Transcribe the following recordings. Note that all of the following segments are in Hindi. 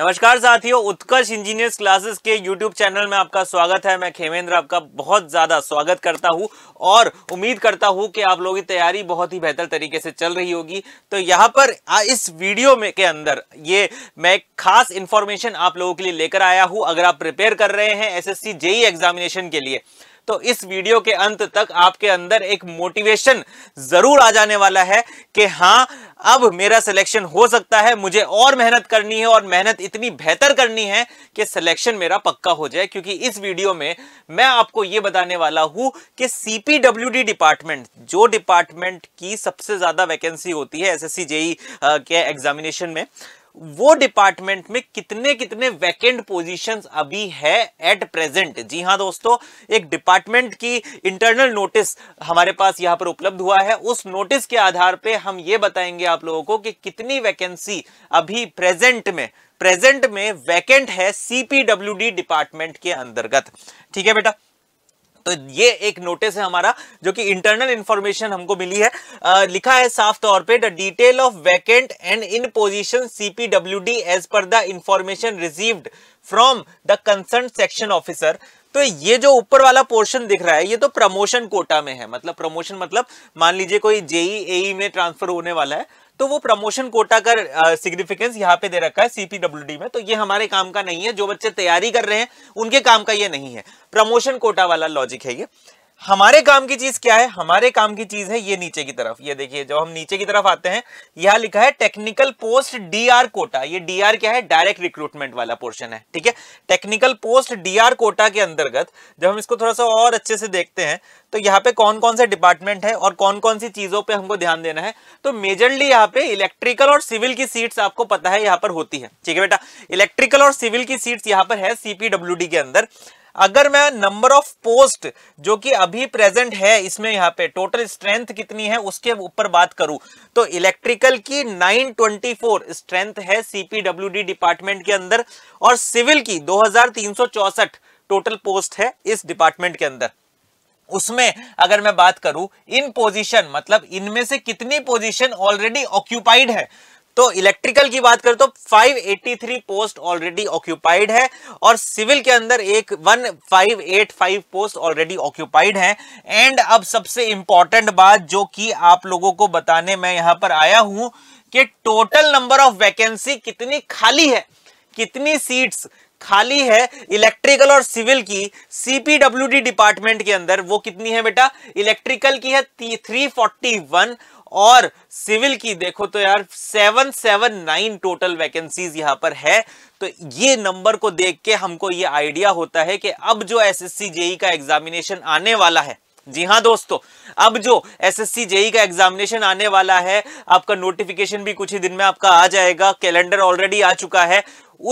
नमस्कार साथियों उत्कर्ष इंजीनियर्स क्लासेस के यूट्यूब चैनल में आपका स्वागत है मैं खेमेंद्र आपका बहुत ज़्यादा स्वागत करता हूं और उम्मीद करता हूं कि आप लोगों की तैयारी बहुत ही बेहतर तरीके से चल रही होगी तो यहां पर इस वीडियो में के अंदर ये मैं खास इंफॉर्मेशन आप लोगों के लिए लेकर आया हूं अगर आप प्रिपेयर कर रहे हैं एस एस एग्जामिनेशन के लिए तो इस वीडियो के अंत तक आपके अंदर एक मोटिवेशन जरूर आ जाने वाला है कि हाँ अब मेरा सिलेक्शन हो सकता है मुझे और मेहनत करनी है और मेहनत इतनी बेहतर करनी है कि सिलेक्शन मेरा पक्का हो जाए क्योंकि इस वीडियो में मैं आपको ये बताने वाला हूं कि सीपीडब्ल्यू डिपार्टमेंट जो डिपार्टमेंट की सबसे ज्यादा वैकेंसी होती है एस जेई e, के एग्जामिनेशन में वो डिपार्टमेंट में कितने कितने वैकेंट पोजीशंस अभी है एट प्रेजेंट जी हाँ दोस्तों एक डिपार्टमेंट की इंटरनल नोटिस हमारे पास यहाँ पर उपलब्ध हुआ है उस नोटिस के आधार पे हम ये बताएंगे आप लोगों को कि कितनी वैकेंसी अभी प्रेजेंट में प्रेजेंट में वैकेंट है सीपीडब्ल्यूडी डिपार्टमेंट के अंतर्गत ठीक है बेटा तो ये एक नोटिस है हमारा जो कि इंटरनल इंफॉर्मेशन हमको मिली है आ, लिखा है साफ तौर पे the detail of vacant and in position CPWD as per the information received from the concern section officer तो ये जो ऊपर वाला पोर्शन दिख रहा है ये तो प्रमोशन कोटा में है मतलब प्रमोशन मतलब मान लीजिए कोई जेई ए में ट्रांसफर होने वाला है तो वो प्रमोशन कोटा का सिग्निफिकेंस यहाँ पे दे रखा है सीपीडब्ल्यूडी में तो ये हमारे काम का नहीं है जो बच्चे तैयारी कर रहे हैं उनके काम का ये नहीं है प्रमोशन कोटा वाला लॉजिक है ये हमारे काम की चीज क्या है हमारे काम की चीज है ये नीचे की तरफ ये देखिए जब हम नीचे की तरफ आते हैं यहां लिखा है टेक्निकल पोस्ट डीआर कोटा ये डीआर क्या है डायरेक्ट रिक्रूटमेंट वाला पोर्शन है ठीक है टेक्निकल पोस्ट डीआर कोटा के अंतर्गत जब हम इसको थोड़ा सा और अच्छे से देखते हैं तो यहाँ पे कौन कौन से डिपार्टमेंट है और कौन कौन सी चीजों पर हमको ध्यान देना है तो मेजरली यहाँ पे इलेक्ट्रिकल और सिविल की सीट आपको पता है यहाँ पर होती है ठीक है बेटा इलेक्ट्रिकल और सिविल की सीट यहाँ पर है सीपीडब्ल्यू के अंदर अगर मैं नंबर ऑफ पोस्ट जो कि अभी प्रेजेंट है इसमें यहाँ पे टोटल स्ट्रेंथ कितनी है उसके ऊपर बात करूं तो इलेक्ट्रिकल की 924 स्ट्रेंथ है सीपीडब्ल्यूडी डिपार्टमेंट के अंदर और सिविल की 2364 टोटल पोस्ट है इस डिपार्टमेंट के अंदर उसमें अगर मैं बात करूं इन पोजीशन मतलब इनमें से कितनी पोजीशन ऑलरेडी ऑक्यूपाइड है तो इलेक्ट्रिकल की बात करें तो 583 पोस्ट ऑलरेडी ऑक्यूपाइड है और सिविल के अंदर एक 1585 पोस्ट ऑलरेडी ऑक्यूपाइड है एंड अब सबसे इंपॉर्टेंट बात जो कि आप लोगों को बताने मैं यहां पर आया हूं कि टोटल नंबर ऑफ वैकेंसी कितनी खाली है कितनी सीट्स खाली है इलेक्ट्रिकल और सिविल की सीपीडब्ल्यूडी डिपार्टमेंट के अंदर वो कितनी है बेटा इलेक्ट्रिकल की है थ्री फोर्टी वन और सिविल की देखो तो यार seven seven nine total vacancies यहां पर है तो ये नंबर को देख के हमको ये आइडिया होता है कि अब जो एसएससी जेई e का एग्जामिनेशन आने वाला है जी हाँ दोस्तों अब जो एसएससी जेई e का एग्जामिनेशन आने वाला है आपका नोटिफिकेशन भी कुछ ही दिन में आपका आ जाएगा कैलेंडर ऑलरेडी आ चुका है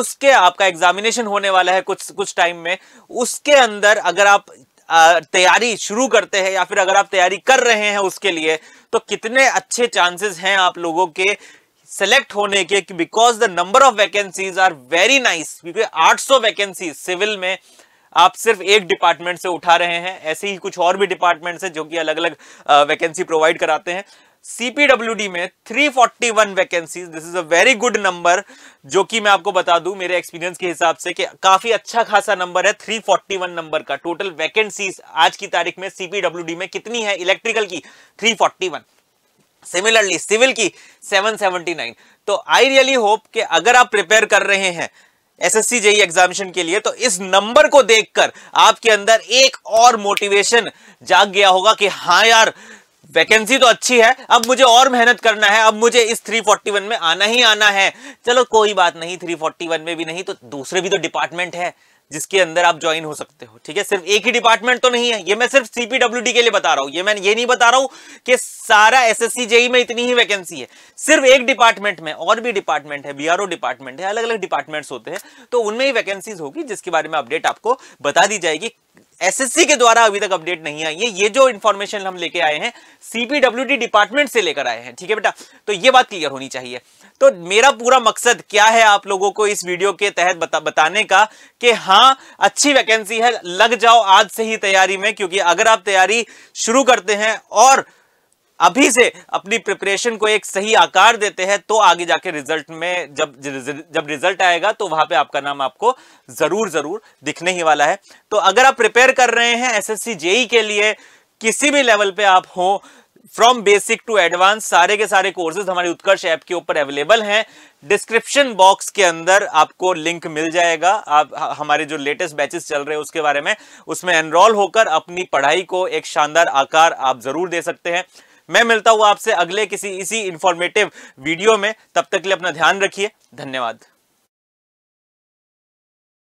उसके आपका एग्जामिनेशन होने वाला है कुछ कुछ टाइम में उसके अंदर अगर आप तैयारी शुरू करते हैं या फिर अगर आप तैयारी कर रहे हैं उसके लिए तो कितने अच्छे चांसेस हैं आप लोगों के सेलेक्ट होने के because the number of vacancies are very nice क्योंकि 800 वैकेंसीज सिविल में आप सिर्फ एक डिपार्टमेंट से उठा रहे हैं ऐसे ही कुछ और भी डिपार्टमेंट्स हैं जो कि अलग अलग वैकेंसी प्रोवाइड कराते हैं CPWD में 341 forty one vacancy this is a very good number जो कि मैं आपको बता दूं मेरे एक्सपीरियंस के हिसाब से कि काफी अच्छा खासा नंबर है 341 नंबर का टोटल वैकेंसीज आज की तारीख में CPWD में कितनी है इलेक्ट्रिकल की 341 सिमिलरली सिविल की 779 तो आई रियली होप कि अगर आप प्रिपेयर कर रहे हैं एसएससी जेई एग्जामिनेशन के लिए तो इस नंबर को देखकर आपके अंदर एक और मोटिवेशन जाग गया होगा कि हाँ यार वैकेंसी तो अच्छी है अब मुझे और मेहनत करना है अब मुझे इस 341 में आना ही आना है चलो कोई बात नहीं 341 में भी नहीं तो दूसरे भी तो डिपार्टमेंट है जिसके अंदर आप ज्वाइन हो सकते हो ठीक है सिर्फ एक ही डिपार्टमेंट तो नहीं है ये मैं सिर्फ सीपीडब्ल्यू के लिए बता रहा हूं ये मैं ये नहीं बता रहा हूं कि सारा एस जेई e में इतनी ही वैकेंसी है सिर्फ एक डिपार्टमेंट में और भी डिपार्टमेंट है बीआरओ डिपार्टमेंट है अलग अलग डिपार्टमेंट्स होते हैं तो उनमें ही वैकेंसीज होगी जिसके बारे में अपडेट आपको बता दी जाएगी एसएससी के द्वारा अभी तक अपडेट नहीं आई है ये जो इन्फॉर्मेशन हम लेके आए हैं सीपीडब्ल्यू डिपार्टमेंट से लेकर आए हैं ठीक है बेटा तो ये बात क्लियर होनी चाहिए तो मेरा पूरा मकसद क्या है आप लोगों को इस वीडियो के तहत बता, बताने का कि हाँ अच्छी वैकेंसी है लग जाओ आज से ही तैयारी में क्योंकि अगर आप तैयारी शुरू करते हैं और अभी से अपनी प्रिपरेशन को एक सही आकार देते हैं तो आगे जाके रिजल्ट में जब जब रिजल्ट आएगा तो वहां पे आपका नाम आपको जरूर जरूर दिखने ही वाला है तो अगर आप प्रिपेयर कर रहे हैं एसएससी जेई e के लिए किसी भी लेवल पे आप हो फ्रॉम बेसिक टू एडवांस सारे के सारे कोर्सेज हमारे उत्कर्ष ऐप के ऊपर अवेलेबल हैं डिस्क्रिप्शन बॉक्स के अंदर आपको लिंक मिल जाएगा आप हमारे जो लेटेस्ट बैचेस चल रहे हैं उसके बारे में उसमें एनरोल होकर अपनी पढ़ाई को एक शानदार आकार आप जरूर दे सकते हैं मैं मिलता हूं आपसे अगले किसी इसी इंफॉर्मेटिव वीडियो में तब तक के लिए अपना ध्यान रखिए धन्यवाद